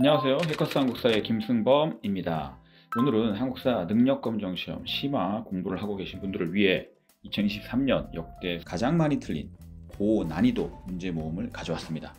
안녕하세요. 해커스 한국사의 김승범입니다. 오늘은 한국사 능력검정시험 심화 공부를 하고 계신 분들을 위해 2023년 역대 가장 많이 틀린 고난이도 문제 모음을 가져왔습니다.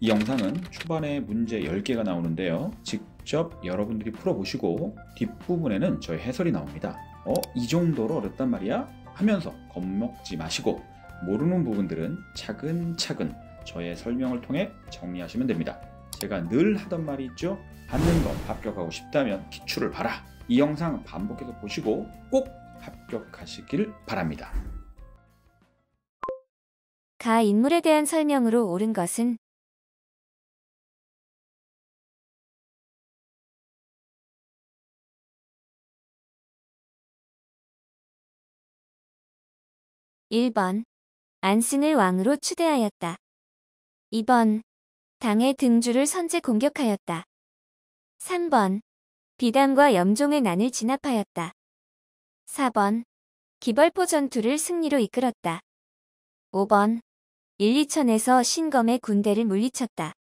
이 영상은 초반에 문제 10개가 나오는데요. 직접 여러분들이 풀어보시고 뒷부분에는 저의 해설이 나옵니다. 어? 이 정도로 어렵단 말이야? 하면서 겁먹지 마시고 모르는 부분들은 차근차근 저의 설명을 통해 정리하시면 됩니다. 제가 늘 하던 말이 있죠. 받는 건 합격하고 싶다면 기출을 봐라. 이 영상 반복해서 보시고 꼭 합격하시길 바랍니다. 가 인물에 대한 설명으로 옳은 것은 일번 안승을 왕으로 추대하였다. 이번 당의 등주를 선제 공격하였다. 3번. 비담과 염종의 난을 진압하였다. 4번. 기벌포 전투를 승리로 이끌었다. 5번. 1, 2천에서 신검의 군대를 물리쳤다.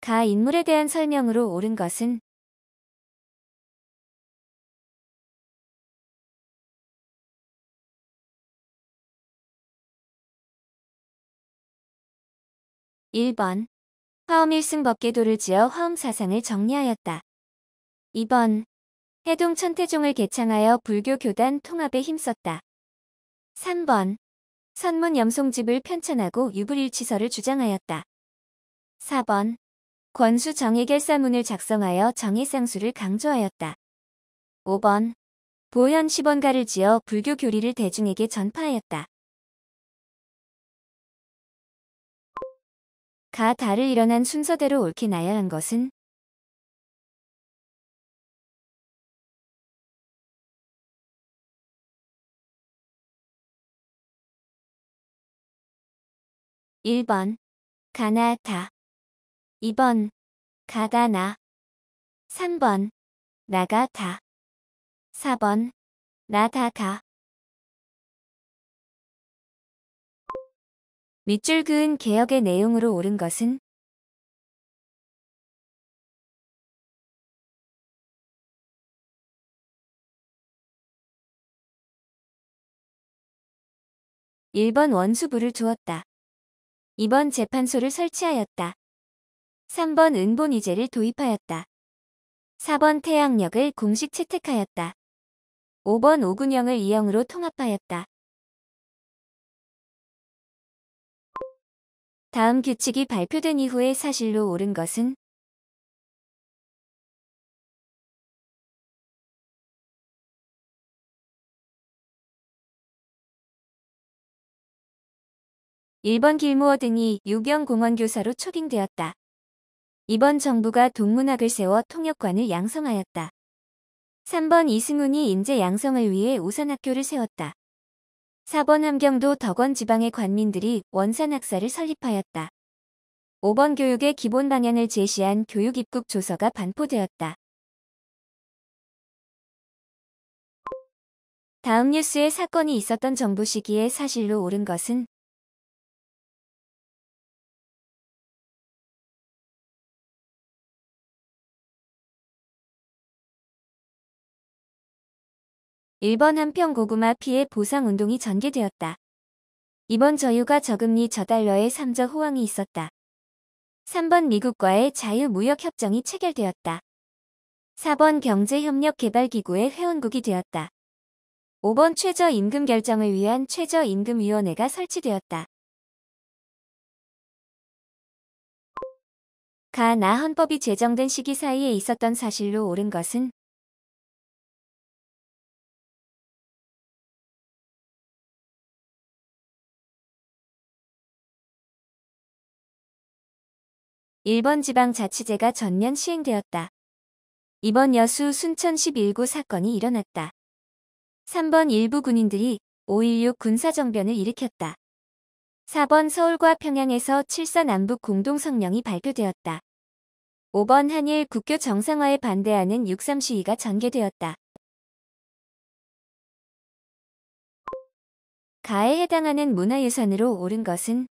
가 인물에 대한 설명으로 옳은 것은 1번 화엄일승 법계도를 지어 화엄사상을 정리하였다. 2번 해동 천태종을 개창하여 불교 교단 통합에 힘썼다. 3번 선문 염송집을 편찬하고 유불일치설을 주장하였다. 4번 권수 정의결사문을 작성하여 정의상수를 강조하였다. 5번 보현 시번가를 지어 불교 교리를 대중에게 전파하였다. 가 다를 일어난 순서대로 옳게 나야 한 것은 1번 가나 다2번 가다 나3번 나가 다4번 나다 가 밑줄 그은 개혁의 내용으로 옳은 것은 일번 원수부를 주었다. 이번 재판소를 설치하였다. 삼번 은본이제를 도입하였다. 사번 태양력을 공식 채택하였다. 5번 오군영을 이영으로 통합하였다. 다음 규칙이 발표된 이후에 사실로 옳은 것은 1번 길모어 등이 유경 공원 교사로 초빙되었다. 2번 정부가 동문학을 세워 통역관을 양성하였다. 3번 이승훈이 인재 양성을 위해 우선 학교를 세웠다. 4번 함경도 덕원 지방의 관민들이 원산학사를 설립하였다. 5번 교육의 기본 방향을 제시한 교육 입국 조서가 반포되었다. 다음 뉴스에 사건이 있었던 정부 시기에 사실로 옳은 것은 일본 한평 고구마 피해 보상 운동이 전개되었다. 이번 저유가 저금리 저달러의 3적 호황이 있었다. 3번 미국과의 자유무역협정이 체결되었다. 4번 경제협력개발기구의 회원국이 되었다. 5번 최저임금 결정을 위한 최저임금위원회가 설치되었다. 가나 헌법이 제정된 시기 사이에 있었던 사실로 옳은 것은 일본 지방자치제가 전면 시행되었다. 이번 여수 순천 11구 사건이 일어났다. 3번 일부 군인들이 5.16 군사정변을 일으켰다. 4번 서울과 평양에서 7사 남북 공동성명이 발표되었다. 5번 한일 국교 정상화에 반대하는 6.3 시위가 전개되었다. 가에 해당하는 문화유산으로 옳은 것은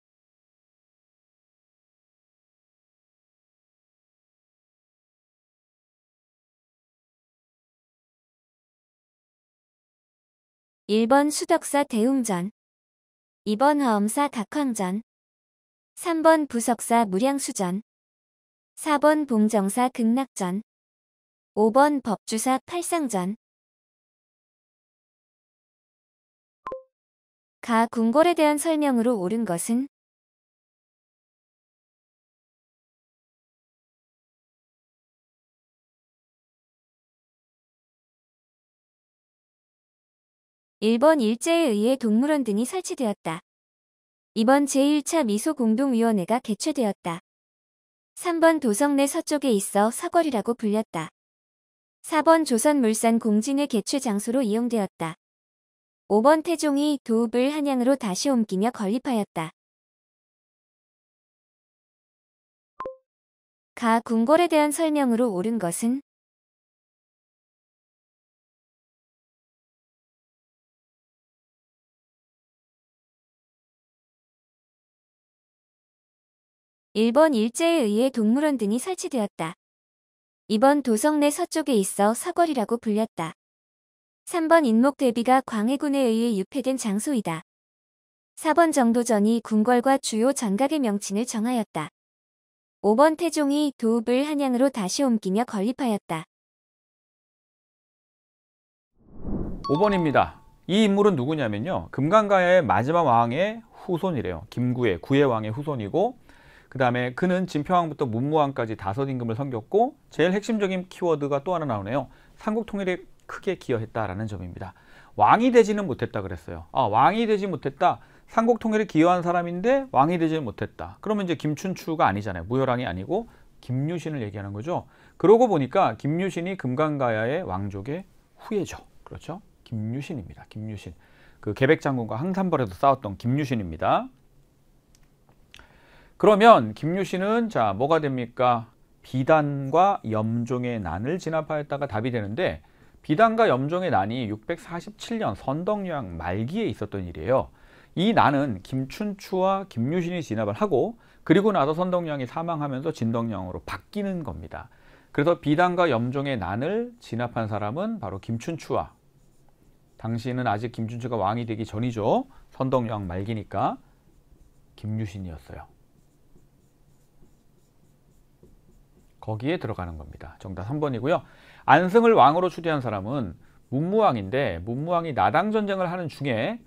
1번 수덕사 대웅전 2번 화엄사 각황전 3번 부석사 무량수전 4번 봉정사 극락전 5번 법주사 팔상전 가 궁궐에 대한 설명으로 옳은 것은 일본 일제에 의해 동물원 등이 설치되었다. 이번 제1차 미소공동위원회가 개최되었다. 3번 도성내 서쪽에 있어 사거리라고 불렸다. 4번 조선물산 공진의 개최 장소로 이용되었다. 5번 태종이 도읍을 한양으로 다시 옮기며 건립하였다. 가 궁궐에 대한 설명으로 옳은 것은 일본 일제에 의해 동물원 등이 설치되었다. 2번 도성내 서쪽에 있어 서거이라고 불렸다. 3번 인목 대비가 광해군에 의해 유폐된 장소이다. 4번 정도전이 궁궐과 주요 전각의 명칭을 정하였다. 5번 태종이 도읍을 한양으로 다시 옮기며 건립하였다. 5번입니다. 이 인물은 누구냐면요. 금강가의 마지막 왕의 후손이래요. 김구의 구의 왕의 후손이고 그 다음에 그는 진평왕부터 문무왕까지 다섯 임금을 섬겼고 제일 핵심적인 키워드가 또 하나 나오네요. 삼국 통일에 크게 기여했다라는 점입니다. 왕이 되지는 못했다 그랬어요. 아, 왕이 되지 못했다. 삼국 통일에 기여한 사람인데 왕이 되지는 못했다. 그러면 이제 김춘추가 아니잖아요. 무열왕이 아니고 김유신을 얘기하는 거죠. 그러고 보니까 김유신이 금강가야의 왕족의 후예죠. 그렇죠? 김유신입니다. 김유신. 그 계백 장군과 항산벌에도 싸웠던 김유신입니다. 그러면 김유 신은자 뭐가 됩니까? 비단과 염종의 난을 진압하였다가 답이 되는데 비단과 염종의 난이 647년 선덕여왕 말기에 있었던 일이에요. 이 난은 김춘추와 김유신이 진압을 하고 그리고 나서 선덕여왕이 사망하면서 진덕여왕으로 바뀌는 겁니다. 그래서 비단과 염종의 난을 진압한 사람은 바로 김춘추와 당신은 아직 김춘추가 왕이 되기 전이죠. 선덕여왕 말기니까 김유신이었어요. 거기에 들어가는 겁니다. 정답 3번이고요. 안승을 왕으로 추대한 사람은 문무왕인데 문무왕이 나당 전쟁을 하는 중에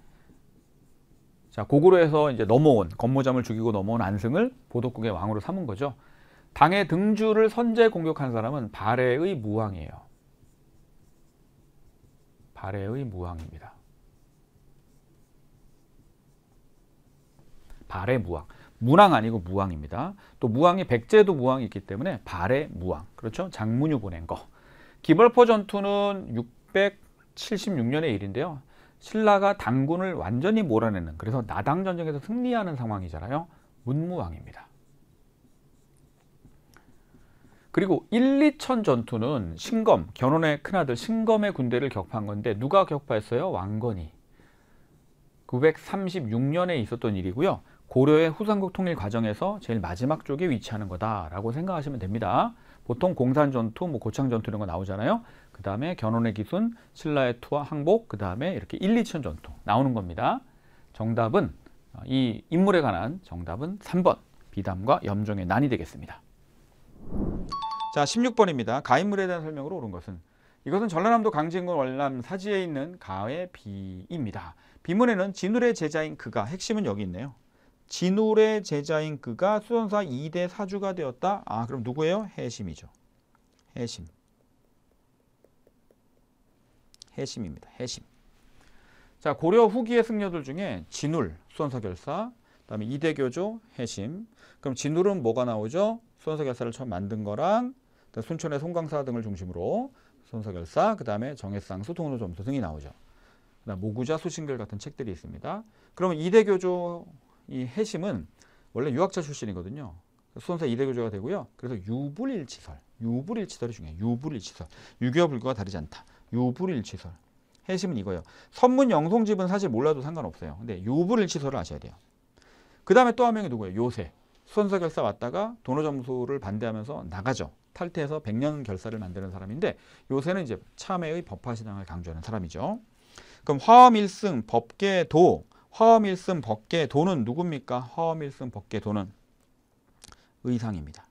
자 고구려에서 이제 넘어온 권모잠을 죽이고 넘어온 안승을 보덕국의 왕으로 삼은 거죠. 당의 등주를 선제 공격한 사람은 발해의 무왕이에요. 발해의 무왕입니다. 발해 무왕. 문왕 아니고 무항입니다. 또 무항이 백제도 무항이 있기 때문에 발의 무항. 그렇죠? 장문유 보낸 거. 기벌포 전투는 676년의 일인데요. 신라가 당군을 완전히 몰아내는 그래서 나당 전쟁에서 승리하는 상황이잖아요. 문무왕입니다. 그리고 1, 2천 전투는 신검, 견훤의 큰아들 신검의 군대를 격파한 건데 누가 격파했어요? 왕건이. 936년에 있었던 일이고요. 고려의 후삼국 통일 과정에서 제일 마지막 쪽에 위치하는 거다라고 생각하시면 됩니다. 보통 공산 전투, 뭐 고창 전투 이런 거 나오잖아요. 그 다음에 견훤의 기순, 신라의 투와 항복, 그 다음에 이렇게 1, 2천 전투 나오는 겁니다. 정답은 어, 이 인물에 관한 정답은 3번 비담과 염종의 난이 되겠습니다. 자 16번입니다. 가인물에 대한 설명으로 옳은 것은 이것은 전라남도 강진군 월남 사지에 있는 가의 비입니다. 비문에는 진울의 제자인 그가 핵심은 여기 있네요. 진울의 제자인 그가 수선사 2대 사주가 되었다. 아 그럼 누구예요? 해심이죠. 해심. 해심입니다. 해심. 자 고려 후기의 승려들 중에 진울, 수선사 결사, 그다음에 이대교조, 해심. 그럼 진울은 뭐가 나오죠? 수선사 결사를 처음 만든 거랑 순천의 송강사 등을 중심으로 수선사 결사, 그다음에 정해상수, 통로점수 등이 나오죠. 그다음 모구자, 수신결 같은 책들이 있습니다. 그러면 이대교조 이 해심은 원래 유학자 출신이거든요. 수험사 이대교조가 되고요. 그래서 유불일치설, 유불일치설이 중요해요. 유불일치설. 유교 불교가 다르지 않다. 유불일치설. 해심은 이거예요. 선문 영송집은 사실 몰라도 상관없어요. 근데 유불일치설을 아셔야 돼요. 그 다음에 또 한 명이 누구예요? 요새. 수험사 결사 왔다가 도노 점수를 반대하면서 나가죠. 탈퇴해서 백년 결사를 만드는 사람인데 요새는 이제 참회의 법화신앙을 강조하는 사람이죠. 그럼 화엄일승, 법계도, 허엄일승 법계 도는 누굽니까? 화엄일 법계 도는 의상입니다.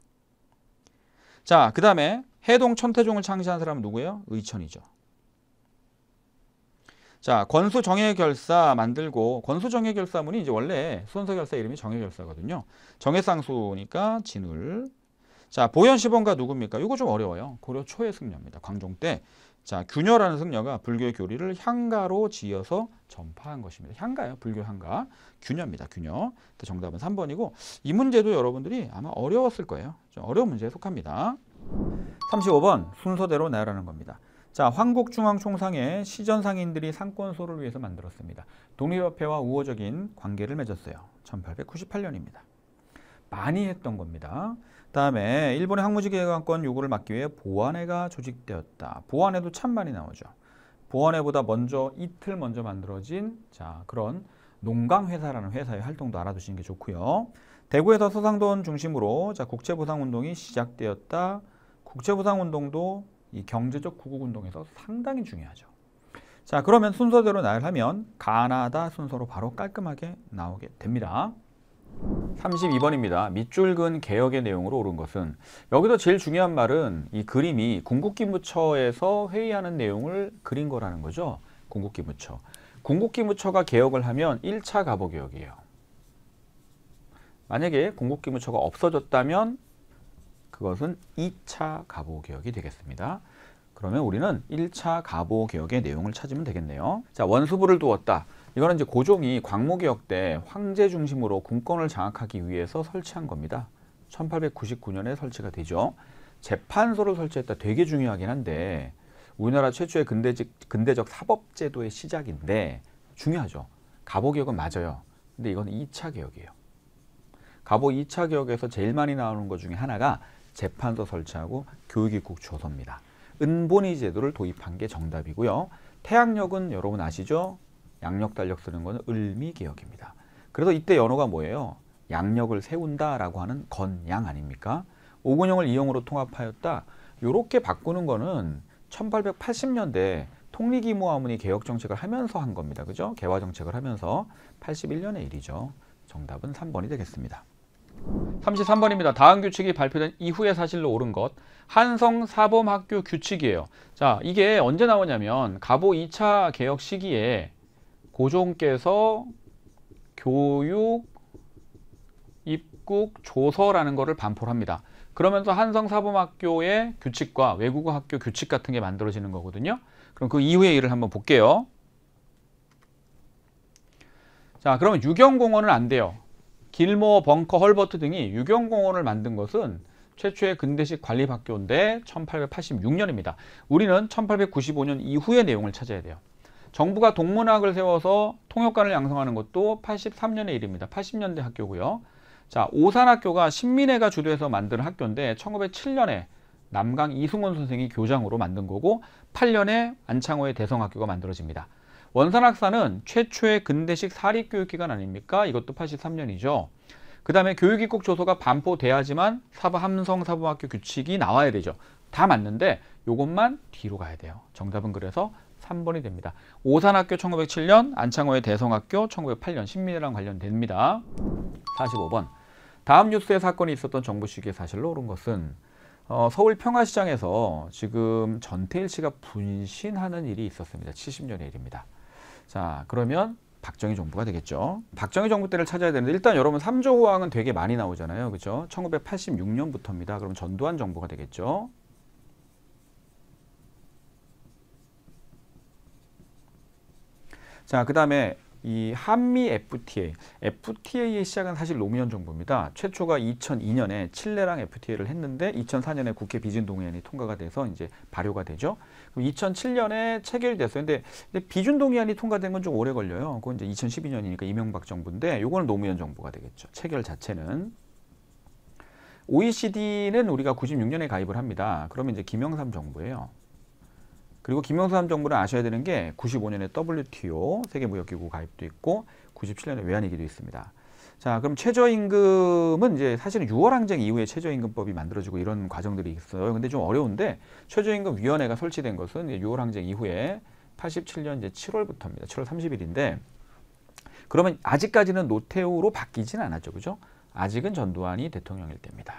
자, 그 다음에 해동 천태종을 창시한 사람은 누구예요? 의천이죠. 자, 권수 정해결사 만들고 권수 정해결사문이 이제 원래 수원서결사 이름이 정해결사거든요. 정해상수니까 진울. 자, 보현 시범가 누굽니까? 이거 좀 어려워요. 고려 초의 승려입니다. 광종 때 자, 균열하는 승려가 불교의 교리를 향가로 지어서 전파한 것입니다. 향가요. 불교 향가. 균열입니다. 균열. 정답은 3번이고 이 문제도 여러분들이 아마 어려웠을 거예요. 좀 어려운 문제에 속합니다. 35번 순서대로 나열하는 겁니다. 자, 황국중앙총상의 시전상인들이 상권소를 위해서 만들었습니다. 독립협회와 우호적인 관계를 맺었어요. 1898년입니다. 많이 했던 겁니다. 다음에 일본의 항무지 해관권 요구를 막기 위해 보안회가 조직되었다. 보안회도 참 많이 나오죠. 보안회보다 먼저 이틀 먼저 만들어진 자 그런 농강회사라는 회사의 활동도 알아두시는 게 좋고요. 대구에서 서상돈 중심으로 자 국제보상운동이 시작되었다. 국제보상운동도 이 경제적 구국운동에서 상당히 중요하죠. 자 그러면 순서대로 나열하면 가나다 순서로 바로 깔끔하게 나오게 됩니다. 32번입니다. 밑줄근 개혁의 내용으로 오른 것은 여기서 제일 중요한 말은 이 그림이 군국기무처에서 회의하는 내용을 그린 거라는 거죠. 군국기무처. 군국기무처가 개혁을 하면 1차 가보개혁이에요. 만약에 군국기무처가 없어졌다면 그것은 2차 가보개혁이 되겠습니다. 그러면 우리는 1차 가보개혁의 내용을 찾으면 되겠네요. 자, 원수부를 두었다. 이거는 이제 고종이 광무개혁 때 황제 중심으로 군권을 장악하기 위해서 설치한 겁니다. 1899년에 설치가 되죠. 재판소를 설치했다 되게 중요하긴 한데 우리나라 최초의 근대적, 근대적 사법제도의 시작인데 중요하죠. 갑오개혁은 맞아요. 근데 이건 2차 개혁이에요. 갑오 2차 개혁에서 제일 많이 나오는 것 중에 하나가 재판소 설치하고 교육입국 조서입니다. 은본위 제도를 도입한 게 정답이고요. 태양력은 여러분 아시죠? 양력달력 쓰는 것은 을미개혁입니다. 그래서 이때 연호가 뭐예요? 양력을 세운다라고 하는 건 양 아닙니까? 오근형을 이용으로 통합하였다. 이렇게 바꾸는 거는 1880년대 통리기무아문이 개혁 정책을 하면서 한 겁니다. 그죠? 개화 정책을 하면서 81년의 일이죠. 정답은 3번이 되겠습니다. 33번입니다. 다음 규칙이 발표된 이후의 사실로 옳은 것. 한성 사범학교 규칙이에요. 자, 이게 언제 나오냐면 가보 2차 개혁 시기에 고종께서 교육 입국 조서라는 것을 반포를 합니다. 그러면서 한성사범학교의 규칙과 외국어 학교 규칙 같은 게 만들어지는 거거든요. 그럼 그 이후의 일을 한번 볼게요. 자, 그러면 유경공원은 안 돼요. 길모어, 벙커, 헐버트 등이 유경공원을 만든 것은 최초의 근대식 관립학교인데 1886년입니다. 우리는 1895년 이후의 내용을 찾아야 돼요. 정부가 동문학을 세워서 통역관을 양성하는 것도 83년의 일입니다. 80년대 학교고요. 자, 오산학교가 신민회가 주도해서 만든 학교인데 1907년에 남강 이승원 선생이 교장으로 만든 거고 8년에 안창호의 대성학교가 만들어집니다. 원산학사는 최초의 근대식 사립교육기관 아닙니까? 이것도 83년이죠. 그 다음에 교육입국 조서가 반포돼야지만 사부함성사부학교 규칙이 나와야 되죠. 다 맞는데 요것만 뒤로 가야 돼요. 정답은 그래서 3번이 됩니다. 오산학교 1907년, 안창호의 대성학교 1908년 신민이랑 관련됩니다. 45번. 다음 뉴스에 사건이 있었던 정부 시기의 사실로 옳은 것은 어, 서울 평화시장에서 지금 전태일 씨가 분신하는 일이 있었습니다. 70년의 일입니다. 자, 그러면 박정희 정부가 되겠죠. 박정희 정부 때를 찾아야 되는데 일단 여러분 3조 호황은 되게 많이 나오잖아요. 그렇죠? 1986년부터입니다. 그럼 전두환 정부가 되겠죠. 자, 그다음에 이 한미 FTA, FTA의 시작은 사실 노무현 정부입니다. 최초가 2002년에 칠레랑 FTA를 했는데 2004년에 국회 비준 동의안이 통과가 돼서 이제 발효가 되죠. 그럼 2007년에 체결이 됐어요. 근데, 근데 비준 동의안이 통과된 건 좀 오래 걸려요. 그건 이제 2012년이니까 이명박 정부인데 요거는 노무현 정부가 되겠죠. 체결 자체는 OECD는 우리가 96년에 가입을 합니다. 그러면 이제 김영삼 정부예요. 그리고 김영삼정부를 아셔야 되는 게 95년에 WTO 세계무역기구 가입도 있고 97년에 외환위기도 있습니다. 자, 그럼 최저임금은 이제 사실은 6월 항쟁 이후에 최저임금법이 만들어지고 이런 과정들이 있어요. 근데 좀 어려운데 최저임금위원회가 설치된 것은 6월 항쟁 이후에 87년 이제 7월부터입니다. 7월 30일인데 그러면 아직까지는 노태우로 바뀌진 않았죠. 그죠? 아직은 전두환이 대통령일 때입니다.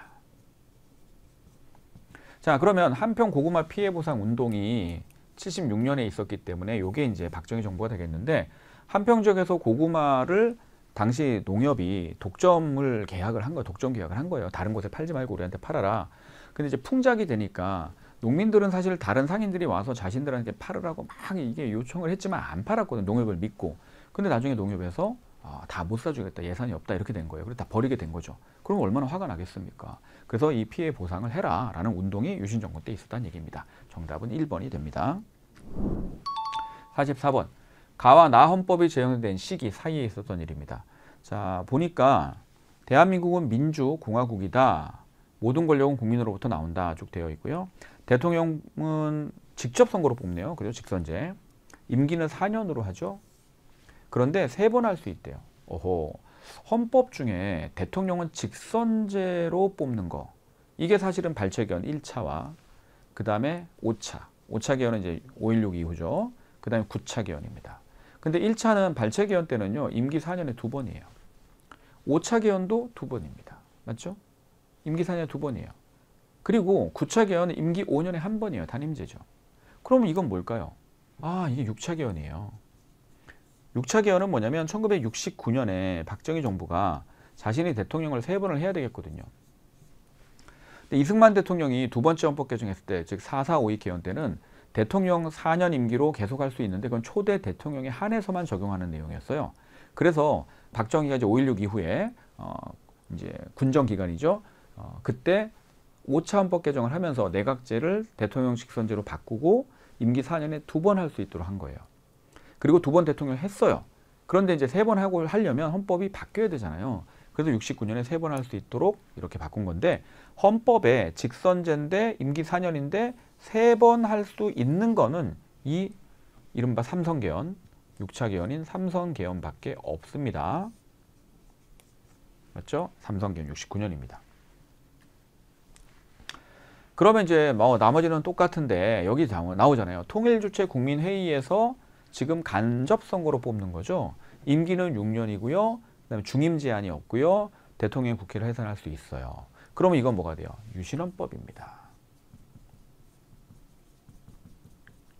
자, 그러면 한편 고구마 피해 보상 운동이 76년에 있었기 때문에 요게 이제 박정희 정부가 되겠는데 한평 지역에서 고구마를 당시 농협이 독점을 계약을 한 거예요. 독점 계약을 한 거예요. 다른 곳에 팔지 말고 우리한테 팔아라. 근데 이제 풍작이 되니까 농민들은 사실 다른 상인들이 와서 자신들한테 팔으라고 막 이게 요청을 했지만 안 팔았거든. 농협을 믿고. 근데 나중에 농협에서 아, 다못 사주겠다. 예산이 없다. 이렇게 된 거예요. 그래서 다 버리게 된 거죠. 그럼 얼마나 화가 나겠습니까? 그래서 이 피해 보상을 해라 라는 운동이 유신 정권 때 있었다는 얘기입니다. 정답은 1번이 됩니다. 44번 가와 나 헌법이 제정된 시기 사이에 있었던 일입니다. 자 보니까 대한민국은 민주공화국이다. 모든 권력은 국민으로부터 나온다 쭉 되어 있고요. 대통령은 직접 선거로 뽑네요. 그래서 직선제. 임기는 4년으로 하죠. 그런데 세 번 할 수 있대요. 오호. 헌법 중에 대통령은 직선제로 뽑는 거. 이게 사실은 발췌개헌 1차와 그 다음에 5차. 5차 개헌은 이제 5.16 이후죠. 그 다음에 9차 개헌입니다. 근데 1차는 발췌개헌 때는요. 임기 4년에 두 번이에요. 5차 개헌도 두 번입니다. 맞죠? 임기 4년에 두 번이에요. 그리고 9차 개헌은 임기 5년에 한 번이에요. 단임제죠. 그럼 이건 뭘까요? 아, 이게 6차 개헌이에요. 6차 개헌은 뭐냐면 1969년에 박정희 정부가 자신이 대통령을 세 번을 해야 되겠거든요. 근데 이승만 대통령이 두 번째 헌법 개정했을 때, 즉 4452 개헌 때는 대통령 4년 임기로 계속할 수 있는데 그건 초대 대통령의 한해서만 적용하는 내용이었어요. 그래서 박정희가 이제 5.16 이후에 어 이제 군정 기간이죠. 어 그때 5차 헌법 개정을 하면서 내각제를 대통령직 선제로 바꾸고 임기 4년에 두 번 할 수 있도록 한 거예요. 그리고 두 번 대통령 했어요. 그런데 이제 세 번 하고 하려면 헌법이 바뀌어야 되잖아요. 그래서 69년에 세 번 할 수 있도록 이렇게 바꾼 건데 헌법에 직선제인데 임기 4년인데 세 번 할 수 있는 거는 이 이른바 삼성개헌, 6차 개헌인 삼성개헌밖에 없습니다. 맞죠? 삼성개헌 69년입니다. 그러면 이제 뭐 나머지는 똑같은데 여기 나오잖아요. 통일주체 국민회의에서 지금 간접 선거로 뽑는 거죠. 임기는 6년이고요. 그다음에 중임 제한이 없고요. 대통령 국회를 해산할 수 있어요. 그러면 이건 뭐가 돼요? 유신헌법입니다.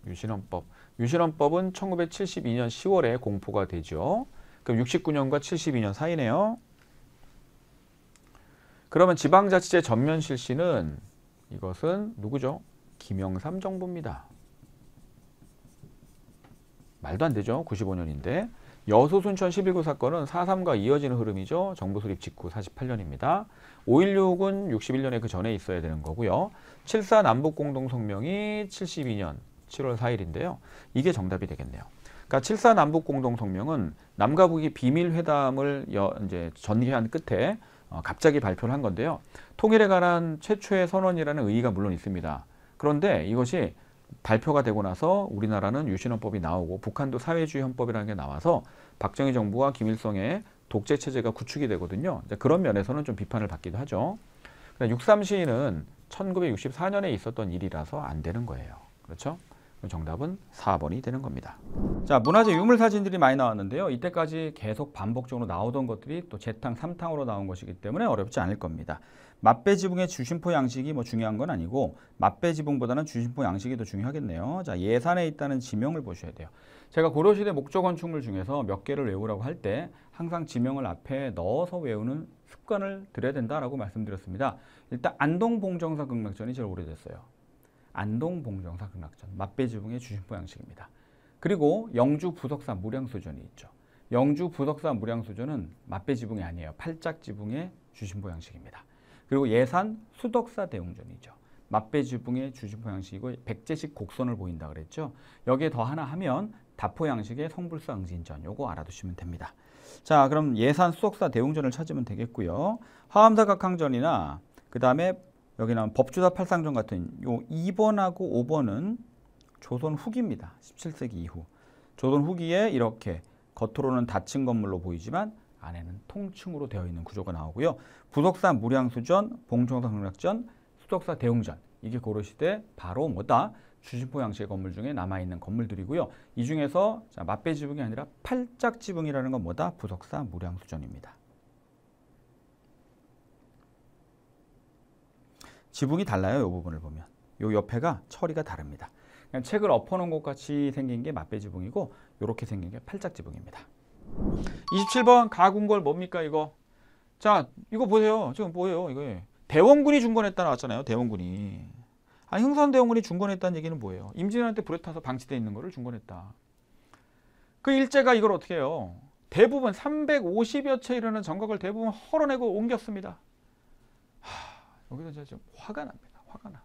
유신헌법. 유신헌법은 1972년 10월에 공포가 되죠. 그럼 69년과 72년 사이네요. 그러면 지방자치제 전면 실시는 이것은 누구죠? 김영삼 정부입니다. 말도 안 되죠. 95년인데. 여수 순천 11구 사건은 4.3과 이어지는 흐름이죠. 정부 수립 직후 48년입니다. 5.16은 61년에 그 전에 있어야 되는 거고요. 7.4 남북공동성명이 72년 7월 4일인데요. 이게 정답이 되겠네요. 그러니까 7.4 남북공동성명은 남과 북이 비밀회담을 여, 이제 전개한 끝에 어, 갑자기 발표를 한 건데요. 통일에 관한 최초의 선언이라는 의의가 물론 있습니다. 그런데 이것이 발표가 되고 나서 우리나라는 유신헌법이 나오고 북한도 사회주의 헌법이라는 게 나와서 박정희 정부와 김일성의 독재 체제가 구축이 되거든요. 그런 면에서는 좀 비판을 받기도 하죠. 63시인은 그러니까 1964년에 있었던 일이라서 안 되는 거예요. 그렇죠? 그 정답은 4번이 되는 겁니다. 자, 문화재 유물 사진들이 많이 나왔는데요. 이때까지 계속 반복적으로 나오던 것들이 또 재탕, 삼탕으로 나온 것이기 때문에 어렵지 않을 겁니다. 맞배 지붕의 주심포 양식이 뭐 중요한 건 아니고 맞배 지붕보다는 주심포 양식이 더 중요하겠네요. 자 예산에 있다는 지명을 보셔야 돼요. 제가 고려시대 목조 건축물 중에서 몇 개를 외우라고 할 때 항상 지명을 앞에 넣어서 외우는 습관을 들여야 된다라고 말씀드렸습니다. 일단 안동 봉정사 극락전이 제일 오래됐어요. 안동 봉정사 극락전 맞배 지붕의 주심포 양식입니다. 그리고 영주 부석사 무량수전이 있죠. 영주 부석사 무량수전은 맞배 지붕이 아니에요. 팔짝 지붕의 주심포 양식입니다. 그리고 예산 수덕사 대웅전이죠. 맛배지붕의 주지포 양식이고 백제식 곡선을 보인다 그랬죠. 여기에 더 하나 하면 다포 양식의 성불사 응진전 요거 알아두시면 됩니다. 자 그럼 예산 수덕사 대웅전을 찾으면 되겠고요. 화암사각항전이나 그 다음에 여기 나온 법주사 팔상전 같은 요 2번하고 5번은 조선 후기입니다. 17세기 이후. 조선 후기에 이렇게 겉으로는 닫힌 건물로 보이지만 안에는 통층으로 되어 있는 구조가 나오고요. 부석사 무량수전, 봉청사 경락전, 수석사 대웅전 이게 고려시대 바로 뭐다? 주심포 양식의 건물 중에 남아있는 건물들이고요. 이 중에서 자, 맞배 지붕이 아니라 팔짝 지붕이라는 건 뭐다? 부석사 무량수전입니다. 지붕이 달라요. 이 부분을 보면. 요 옆에가 처리가 다릅니다. 그냥 책을 엎어놓은 것 같이 생긴 게 맞배 지붕이고 이렇게 생긴 게 팔짝 지붕입니다. 27번 가군걸 뭡니까 이거? 자 이거 보세요. 지금 뭐예요 이거? 대원군이 중건했다 나왔잖아요. 대원군이. 아 흥선 대원군이 중건했다는 얘기는 뭐예요? 임진왜란때 불에 타서 방치돼 있는 거를 중건했다. 그 일제가 이걸 어떻게 해요? 대부분 350여 채 이르는 전각을 대부분 헐어내고 옮겼습니다. 하, 여기서 제가 좀 화가 납니다. 화가 나.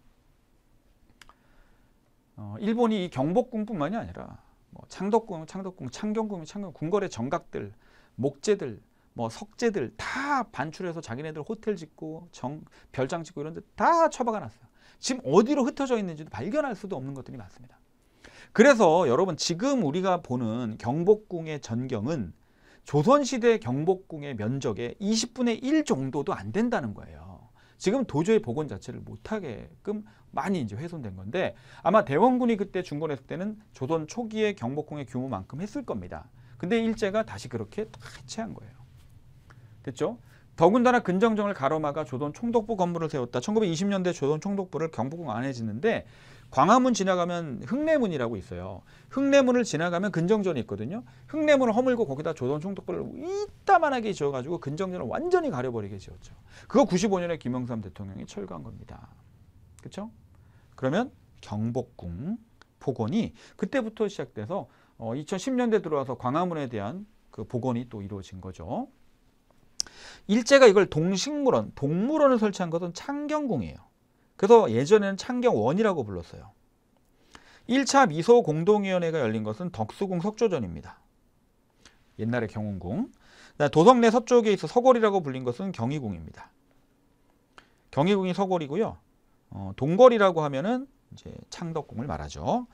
어, 일본이 이 경복궁뿐만이 아니라 뭐 창덕궁, 창덕궁, 창경궁, 창경 궁궐의 정각들, 목재들, 뭐 석재들 다 반출해서 자기네들 호텔 짓고 정, 별장 짓고 이런 데 다 처박아 놨어요. 지금 어디로 흩어져 있는지도 발견할 수도 없는 것들이 많습니다. 그래서 여러분 지금 우리가 보는 경복궁의 전경은 조선시대 경복궁의 면적의 20분의 1 정도도 안 된다는 거예요. 지금 도저히 복원 자체를 못하게끔 많이 이제 훼손된 건데 아마 대원군이 그때 중건했을 때는 조선 초기의 경복궁의 규모만큼 했을 겁니다. 근데 일제가 다시 그렇게 다 해체한 거예요. 됐죠? 더군다나 근정정을 가로막아 조선 총독부 건물을 세웠다. 1920년대 조선 총독부를 경복궁 안에 짓는데 광화문 지나가면 흑내문이라고 있어요. 흑내문을 지나가면 근정전이 있거든요. 흑내문을 허물고 거기다 조선 총독부를 이따만하게 지어가지고 근정전을 완전히 가려버리게 지었죠. 그거 95년에 김영삼 대통령이 철거한 겁니다. 그렇죠? 그러면 경복궁 복원이 그때부터 시작돼서 어, 2010년대 들어와서 광화문에 대한 그 복원이 또 이루어진 거죠. 일제가 이걸 동식물원, 동물원을 설치한 것은 창경궁이에요. 그래서 예전에는 창경원이라고 불렀어요. 1차 미소 공동위원회가 열린 것은 덕수궁 석조전입니다. 옛날의 경운궁. 도성내 서쪽에 있어 서골이라고 불린 것은 경희궁입니다. 경희궁이 서골이고요. 어, 동골이라고 하면은 창덕궁을 말하죠.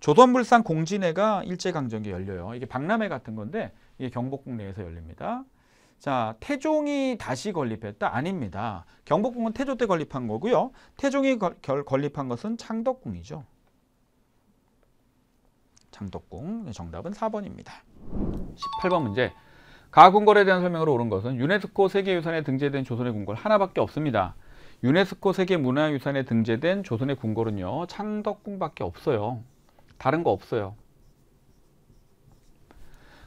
조선불상 공진회가 일제강점기에 열려요. 이게 박람회 같은 건데 이게 경복궁 내에서 열립니다. 자, 태종이 다시 건립했다? 아닙니다. 경복궁은 태조 때 건립한 거고요. 태종이 거, 결, 건립한 것은 창덕궁이죠. 창덕궁 네, 정답은 4번입니다. 18번 문제. 가궁궐에 대한 설명으로 옳은 것은 유네스코 세계유산에 등재된 조선의 궁궐 하나밖에 없습니다. 유네스코 세계문화유산에 등재된 조선의 궁궐은요. 창덕궁밖에 없어요. 다른 거 없어요.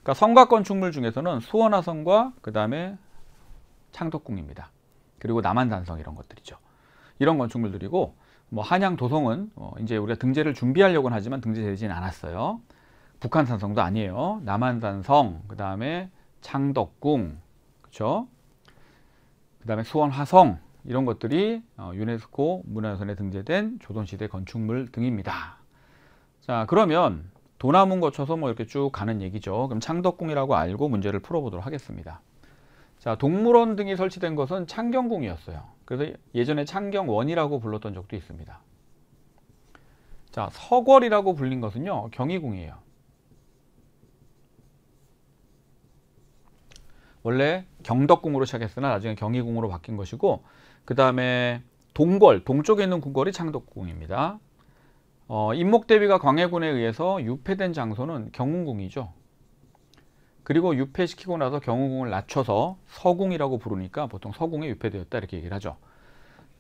그러니까 성과 건축물 중에서는 수원화성과 그 다음에 창덕궁입니다. 그리고 남한단성 이런 것들이죠. 이런 건축물들이고 뭐 한양 도성은 어 이제 우리가 등재를 준비하려고는 하지만 등재되지는 않았어요. 북한산성도 아니에요. 남한산성, 그 다음에 창덕궁, 그죠그 다음에 수원화성 이런 것들이 어 유네스코 문화유산에 등재된 조선시대 건축물 등입니다. 자 그러면 도나문 거쳐서 뭐 이렇게 쭉 가는 얘기죠. 그럼 창덕궁이라고 알고 문제를 풀어보도록 하겠습니다. 자, 동물원 등이 설치된 것은 창경궁이었어요. 그래서 예전에 창경원이라고 불렀던 적도 있습니다. 자, 서궐이라고 불린 것은요. 경희궁이에요. 원래 경덕궁으로 시작했으나 나중에 경희궁으로 바뀐 것이고 그 다음에 동궐, 동쪽에 있는 궁궐이 창덕궁입니다. 어, 임목 대비가 광해군에 의해서 유폐된 장소는 경운궁이죠. 그리고 유폐시키고 나서 경운궁을 낮춰서 서궁이라고 부르니까 보통 서궁에 유폐되었다 이렇게 얘기를 하죠.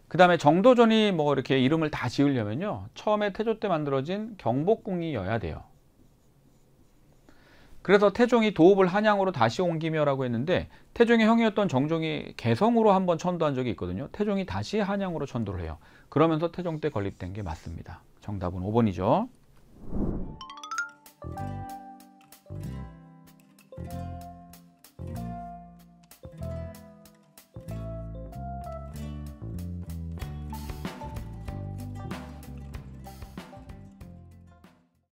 그 다음에 정도전이 뭐 이렇게 이름을 다 지으려면요. 처음에 태조 때 만들어진 경복궁이어야 돼요. 그래서 태종이 도읍을 한양으로 다시 옮기며라고 했는데 태종의 형이었던 정종이 개성으로 한번 천도한 적이 있거든요. 태종이 다시 한양으로 천도를 해요. 그러면서 태종 때 건립된 게 맞습니다. 정답은 5번이죠.